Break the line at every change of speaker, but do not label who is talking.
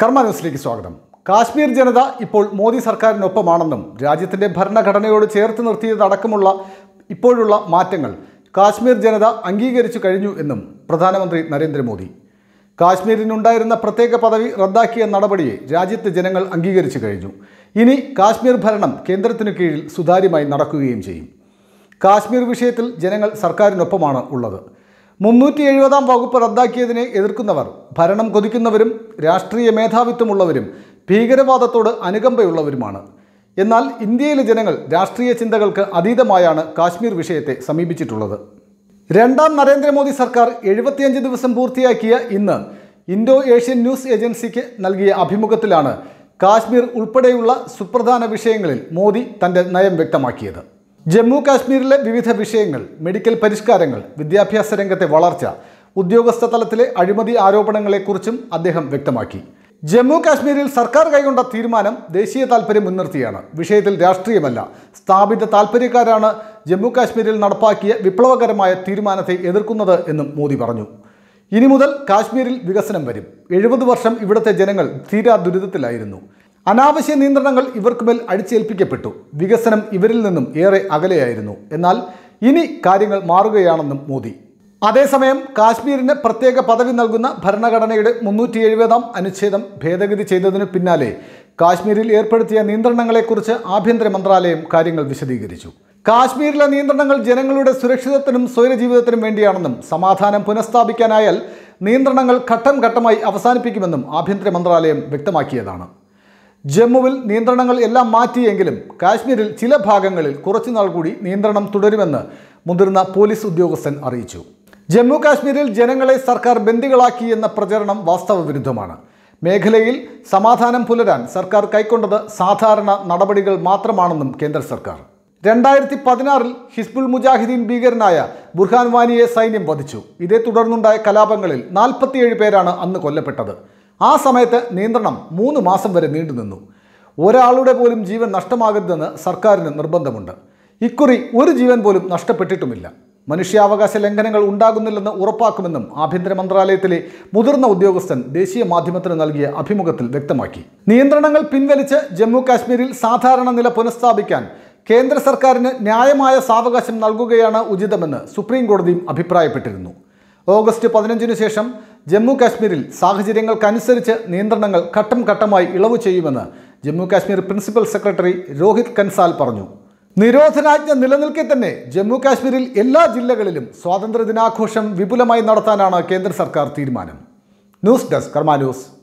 കർമ്മ ന്യൂസിലേക്ക് സ്വാഗതം കാശ്മീർ ജനത ഇപ്പോൾ മോദി സർക്കാരിനൊപ്പമാണെന്നും രാജ്യത്തിൻ്റെ ഭരണഘടനയോട് ചേർത്ത് നിർത്തിയതടക്കമുള്ള ഇപ്പോഴുള്ള മാറ്റങ്ങൾ കാശ്മീർ ജനത അംഗീകരിച്ചു കഴിഞ്ഞു എന്നും പ്രധാനമന്ത്രി നരേന്ദ്രമോദി കാശ്മീരിനുണ്ടായിരുന്ന പ്രത്യേക പദവി റദ്ദാക്കിയ നടപടിയെ രാജ്യത്തെ ജനങ്ങൾ അംഗീകരിച്ചു കഴിഞ്ഞു ഇനി കാശ്മീർ ഭരണം കേന്ദ്രത്തിനു കീഴിൽ സുതാര്യമായി നടക്കുകയും ചെയ്യും കാശ്മീർ വിഷയത്തിൽ ജനങ്ങൾ സർക്കാരിനൊപ്പമാണ് ഉള്ളത് മുന്നൂറ്റി എഴുപതാം വകുപ്പ് റദ്ദാക്കിയതിനെ എതിർക്കുന്നവർ ഭരണം കൊതിക്കുന്നവരും രാഷ്ട്രീയ മേധാവിത്വമുള്ളവരും ഭീകരവാദത്തോട് അനുകമ്പയുള്ളവരുമാണ് എന്നാൽ ഇന്ത്യയിലെ ജനങ്ങൾ രാഷ്ട്രീയ ചിന്തകൾക്ക് അതീതമായാണ് കാശ്മീർ വിഷയത്തെ സമീപിച്ചിട്ടുള്ളത് രണ്ടാം നരേന്ദ്രമോദി സർക്കാർ എഴുപത്തിയഞ്ച് ദിവസം പൂർത്തിയാക്കിയ ഇന്ന് ഇൻഡോ ഏഷ്യൻ ന്യൂസ് ഏജൻസിക്ക് നൽകിയ അഭിമുഖത്തിലാണ് കാശ്മീർ ഉൾപ്പെടെയുള്ള സുപ്രധാന വിഷയങ്ങളിൽ മോദി തൻ്റെ നയം വ്യക്തമാക്കിയത് ജമ്മു കാശ്മീരിലെ വിവിധ വിഷയങ്ങൾ മെഡിക്കൽ പരിഷ്കാരങ്ങൾ വിദ്യാഭ്യാസ രംഗത്തെ വളർച്ച ഉദ്യോഗസ്ഥ തലത്തിലെ അഴിമതി ആരോപണങ്ങളെക്കുറിച്ചും അദ്ദേഹം വ്യക്തമാക്കി ജമ്മു കാശ്മീരിൽ സർക്കാർ കൈകൊണ്ട തീരുമാനം ദേശീയ താൽപ്പര്യം മുൻനിർത്തിയാണ് വിഷയത്തിൽ രാഷ്ട്രീയമല്ല സ്ഥാപിത താൽപ്പര്യക്കാരാണ് ജമ്മു കാശ്മീരിൽ നടപ്പാക്കിയ വിപ്ലവകരമായ തീരുമാനത്തെ എതിർക്കുന്നത് എന്നും മോദി പറഞ്ഞു ഇനി മുതൽ കാശ്മീരിൽ വികസനം വരും എഴുപത് വർഷം ഇവിടുത്തെ ജനങ്ങൾ തീരാ ദുരിതത്തിലായിരുന്നു അനാവശ്യ നിയന്ത്രണങ്ങൾ ഇവർക്കുമേൽ അടിച്ചേൽപ്പിക്കപ്പെട്ടു വികസനം ഇവരിൽ നിന്നും ഏറെ അകലെയായിരുന്നു എന്നാൽ ഇനി കാര്യങ്ങൾ മാറുകയാണെന്നും മോദി അതേസമയം കാശ്മീരിന് പ്രത്യേക പദവി നൽകുന്ന ഭരണഘടനയുടെ മുന്നൂറ്റി എഴുപതാം അനുച്ഛേദം ഭേദഗതി ചെയ്തതിനു പിന്നാലെ കാശ്മീരിൽ ഏർപ്പെടുത്തിയ നിയന്ത്രണങ്ങളെക്കുറിച്ച് ആഭ്യന്തര മന്ത്രാലയം കാര്യങ്ങൾ വിശദീകരിച്ചു കാശ്മീരിലെ നിയന്ത്രണങ്ങൾ ജനങ്ങളുടെ സുരക്ഷിതത്വനും സ്വൈരജീവിതത്തിനും വേണ്ടിയാണെന്നും സമാധാനം പുനഃസ്ഥാപിക്കാനായാൽ നിയന്ത്രണങ്ങൾ ഘട്ടം ഘട്ടമായി അവസാനിപ്പിക്കുമെന്നും ആഭ്യന്തര മന്ത്രാലയം വ്യക്തമാക്കിയതാണ് ജമ്മുവിൽ നിയന്ത്രണങ്ങൾ എല്ലാം മാറ്റിയെങ്കിലും കാശ്മീരിൽ ചില ഭാഗങ്ങളിൽ കുറച്ചുനാൾ കൂടി നിയന്ത്രണം തുടരുമെന്ന് മുതിർന്ന പോലീസ് ഉദ്യോഗസ്ഥൻ അറിയിച്ചു ജമ്മു കാശ്മീരിൽ ജനങ്ങളെ സർക്കാർ ബന്ദികളാക്കി എന്ന പ്രചരണം വാസ്തവവിരുദ്ധമാണ് മേഖലയിൽ സമാധാനം പുലരാൻ സർക്കാർ കൈക്കൊണ്ടത് സാധാരണ നടപടികൾ മാത്രമാണെന്നും കേന്ദ്ര സർക്കാർ രണ്ടായിരത്തി പതിനാറിൽ ഹിസ്ബുൾ മുജാഹിദീൻ ഭീകരനായ ബുർഹാൻ വാനിയെ സൈന്യം വധിച്ചു ഇതേ തുടർന്നുണ്ടായ കലാപങ്ങളിൽ നാൽപ്പത്തിയേഴ് പേരാണ് അന്ന് കൊല്ലപ്പെട്ടത് ആ സമയത്ത് നിയന്ത്രണം മൂന്ന് മാസം വരെ നീണ്ടുനിന്നു ഒരാളുടെ പോലും ജീവൻ നഷ്ടമാകരുതെന്ന് സർക്കാരിന് നിർബന്ധമുണ്ട് ഇക്കുറി ഒരു ജീവൻ പോലും നഷ്ടപ്പെട്ടിട്ടുമില്ല മനുഷ്യാവകാശ ലംഘനങ്ങൾ ഉണ്ടാകുന്നില്ലെന്ന് ഉറപ്പാക്കുമെന്നും ആഭ്യന്തര മന്ത്രാലയത്തിലെ മുതിർന്ന ഉദ്യോഗസ്ഥൻ ദേശീയ മാധ്യമത്തിന് നൽകിയ അഭിമുഖത്തിൽ വ്യക്തമാക്കി നിയന്ത്രണങ്ങൾ പിൻവലിച്ച് ജമ്മു കാശ്മീരിൽ സാധാരണ നില പുനഃസ്ഥാപിക്കാൻ കേന്ദ്ര സർക്കാരിന് ന്യായമായ സാവകാശം നൽകുകയാണ് ഉചിതമെന്ന് സുപ്രീം കോടതിയും അഭിപ്രായപ്പെട്ടിരുന്നു ഓഗസ്റ്റ് പതിനഞ്ചിനു ശേഷം ജമ്മു കാശ്മീരിൽ സാഹചര്യങ്ങൾക്കനുസരിച്ച് നിയന്ത്രണങ്ങൾ ഘട്ടം ഘട്ടമായി ഇളവ് ചെയ്യുമെന്ന് ജമ്മു കാശ്മീർ പ്രിൻസിപ്പൽ സെക്രട്ടറി രോഹിത് കൻസാൽ പറഞ്ഞു നിരോധനാജ്ഞ നിലനിൽക്കെ തന്നെ ജമ്മു കാശ്മീരിൽ എല്ലാ ജില്ലകളിലും സ്വാതന്ത്ര്യ ദിനാഘോഷം വിപുലമായി നടത്താനാണ് കേന്ദ്ര സർക്കാർ തീരുമാനം ന്യൂസ് ഡെസ്ക് കർമാ ന്യൂസ്